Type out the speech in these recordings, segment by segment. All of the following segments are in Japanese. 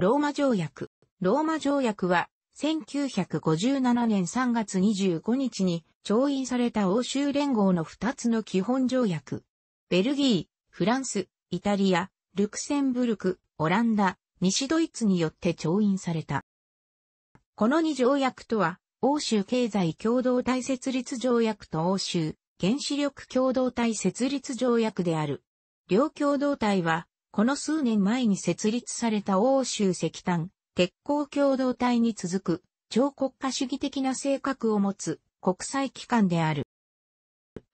ローマ条約。ローマ条約は、1957年3月25日に調印された欧州連合の2つの基本条約。ベルギー、フランス、イタリア、ルクセンブルク、オランダ、西ドイツによって調印された。この2条約とは、欧州経済共同体設立条約と欧州原子力共同体設立条約である。両共同体は、この数年前に設立された欧州石炭、鉄鋼共同体に続く、超国家主義的な性格を持つ国際機関である。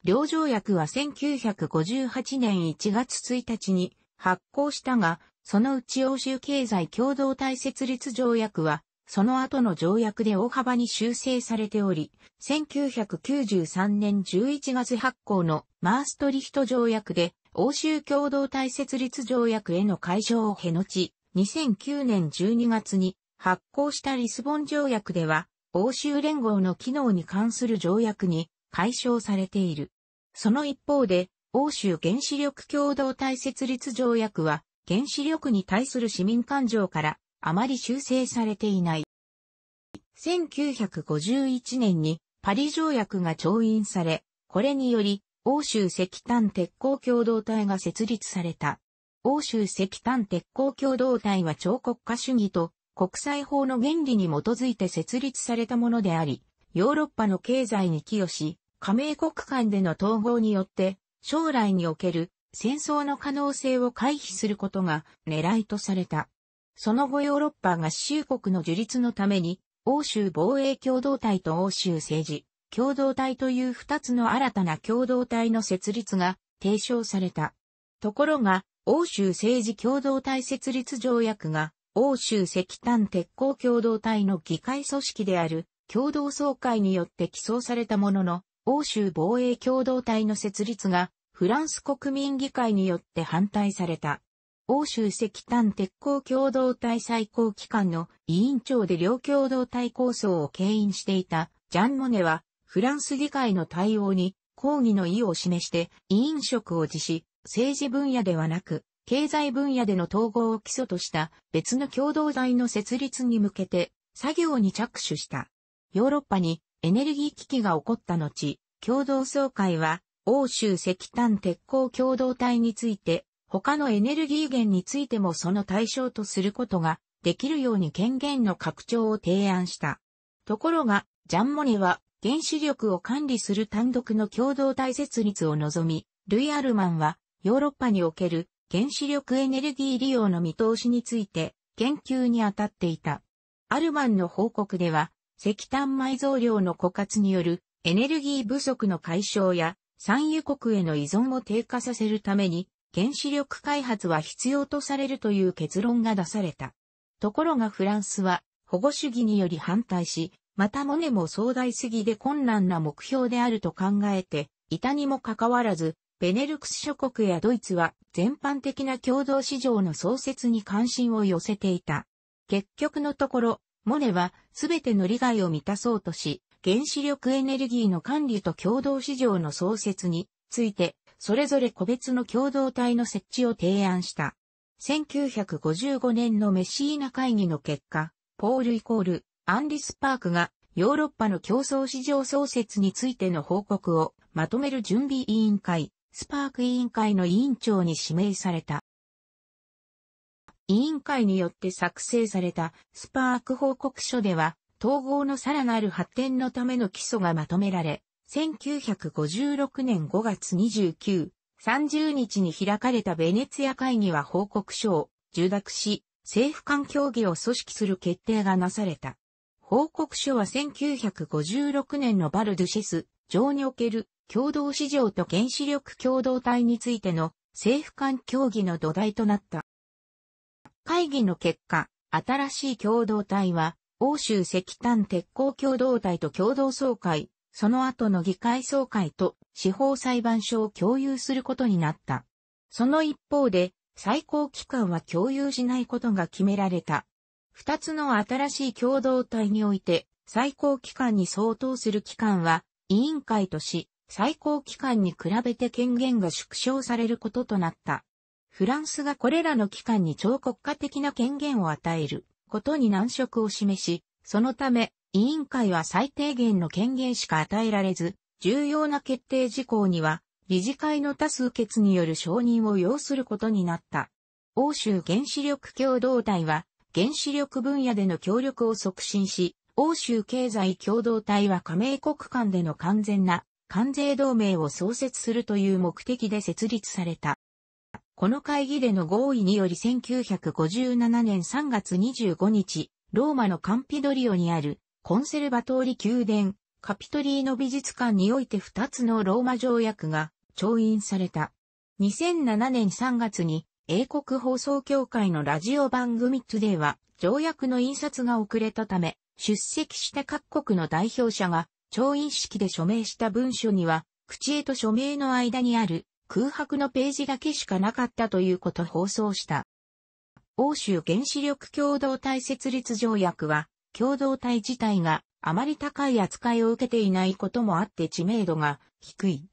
両条約は1958年1月1日に発効したが、そのうち欧州経済共同体設立条約は、その後の条約で大幅に修正されており、1993年11月発行のマーストリヒト条約で欧州共同体設立条約への解消を経のち、2009年12月に発行したリスボン条約では、欧州連合の機能に関する条約に解消されている。その一方で、欧州原子力共同体設立条約は、原子力に対する市民感情からあまり修正されていない。1951年にパリ条約が調印され、これにより欧州石炭鉄鋼共同体が設立された。欧州石炭鉄鋼共同体は超国家主義と国際法の原理に基づいて設立されたものであり、ヨーロッパの経済に寄与し、加盟国間での統合によって、将来における戦争の可能性を回避することが狙いとされた。その後ヨーロッパ合衆国の樹立のために、欧州防衛共同体と欧州政治共同体という二つの新たな共同体の設立が提唱された。ところが、欧州政治共同体設立条約が、欧州石炭鉄鋼共同体の議会組織である共同総会によって起草されたものの、欧州防衛共同体の設立がフランス国民議会によって反対された。欧州石炭鉄鋼共同体最高機関の委員長で両共同体構想を牽引していたジャン・モネはフランス議会の対応に抗議の意を示して委員職を辞し、政治分野ではなく、経済分野での統合を基礎とした別の共同体の設立に向けて作業に着手した。ヨーロッパにエネルギー危機が起こった後、共同総会は欧州石炭鉄鋼共同体について他のエネルギー源についてもその対象とすることができるように権限の拡張を提案した。ところが、ジャンモネは原子力を管理する単独の共同体設立を望み、ルイ・アルマンは、ヨーロッパにおける原子力エネルギー利用の見通しについて、研究に当たっていた。アルマンの報告では、石炭埋蔵量の枯渇によるエネルギー不足の解消や、産油国への依存を低下させるために、原子力開発は必要とされるという結論が出された。ところがフランスは保護主義により反対し、またモネも壮大すぎで困難な目標であると考えて、いたにもかかわらず、ベネルクス諸国やドイツは全般的な共同市場の創設に関心を寄せていた。結局のところ、モネはすべての利害を満たそうとし、原子力エネルギーの管理と共同市場の創設について、それぞれ個別の共同体の設置を提案した。1955年のメシーナ会議の結果、ポールイコールアンリスパークがヨーロッパの競争市場創設についての報告をまとめる準備委員会、スパーク委員会の委員長に指名された。委員会によって作成されたスパーク報告書では、統合のさらなる発展のための基礎がまとめられ、1956年5月29、30日に開かれたベネツィア会議は報告書を受諾し、政府間協議を組織する決定がなされた。報告書は1956年のバルドゥシェス上における共同市場と原子力共同体についての政府間協議の土台となった。会議の結果、新しい共同体は、欧州石炭鉄鋼共同体と共同総会、その後の議会総会と司法裁判所を共有することになった。その一方で、最高機関は共有しないことが決められた。二つの新しい共同体において、最高機関に相当する機関は、委員会とし、最高機関に比べて権限が縮小されることとなった。フランスがこれらの機関に超国家的な権限を与えることに難色を示し、そのため、委員会は最低限の権限しか与えられず、重要な決定事項には、理事会の多数決による承認を要することになった。欧州原子力共同体は、原子力分野での協力を促進し、欧州経済共同体は加盟国間での完全な関税同盟を創設するという目的で設立された。この会議での合意により1957年3月25日、ローマのカンピドリオにあるコンセルバトーリ宮殿、カピトリーノ美術館において2つのローマ条約が調印された。2007年3月に英国放送協会のラジオ番組トゥデイは、条約の印刷が遅れたため、出席した各国の代表者が、調印式で署名した文書には、口へと署名の間にある空白のページだけしかなかったということ放送した。欧州原子力共同体設立条約は、共同体自体があまり高い扱いを受けていないこともあって知名度が低い。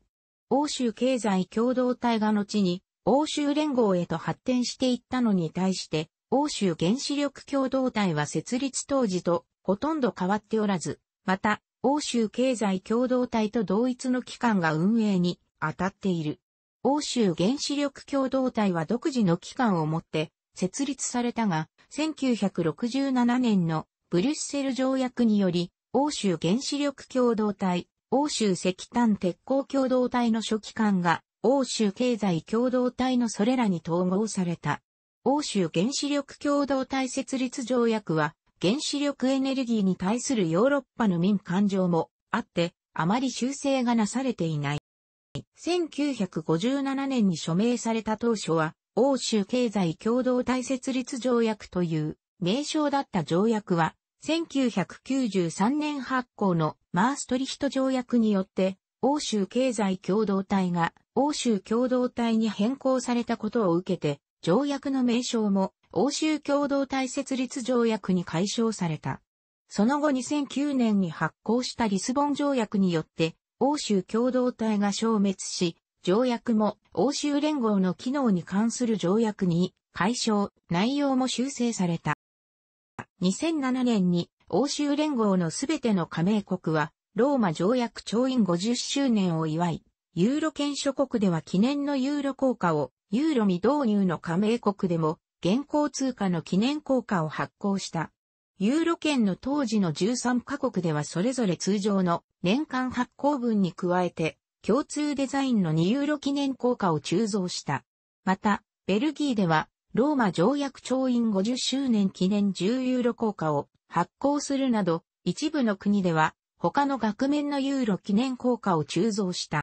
欧州経済共同体が後に欧州連合へと発展していったのに対して、欧州原子力共同体は設立当時とほとんど変わっておらず、また、欧州経済共同体と同一の機関が運営に当たっている。欧州原子力共同体は独自の機関を持って設立されたが、1967年のブリュッセル条約により、欧州原子力共同体、欧州石炭鉄鋼共同体の初期官が欧州経済共同体のそれらに統合された。欧州原子力共同体設立条約は、原子力エネルギーに対するヨーロッパの民間情もあって、あまり修正がなされていない。1957年に署名された当初は、欧州経済共同体設立条約という名称だった条約は、1993年発行のマーストリヒト条約によって、欧州経済共同体が欧州共同体に変更されたことを受けて、条約の名称も欧州共同体設立条約に解消された。その後2009年に発行したリスボン条約によって、欧州共同体が消滅し、条約も欧州連合の機能に関する条約に解消、内容も修正された。2007年に欧州連合のすべての加盟国はローマ条約調印50周年を祝い、ユーロ圏諸国では記念のユーロ効果を、ユーロ未導入の加盟国でも、現行通貨の記念効果を発行した。ユーロ圏の当時の13カ国ではそれぞれ通常の年間発行分に加えて、共通デザインの2ユーロ記念効果を鋳造した。また、ベルギーでは、ローマ条約調印50周年記念10ユーロ効果を発行するなど、一部の国では他の額面のユーロ記念効果を鋳造した。